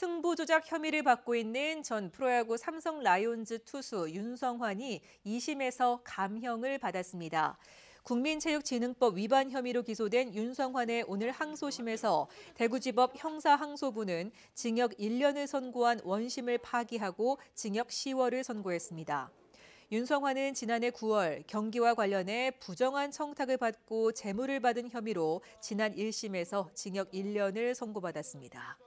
승부 조작 혐의를 받고 있는 전 프로야구 삼성 라이온즈 투수 윤성환이 2심에서 감형을 받았습니다. 국민체육진흥법 위반 혐의로 기소된 윤성환의 오늘 항소심에서 대구지법 형사항소부는 징역 1년을 선고한 원심을 파기하고 징역 10월을 선고했습니다. 윤성환은 지난해 9월 경기와 관련해 부정한 청탁을 받고 재물을 받은 혐의로 지난 1심에서 징역 1년을 선고받았습니다.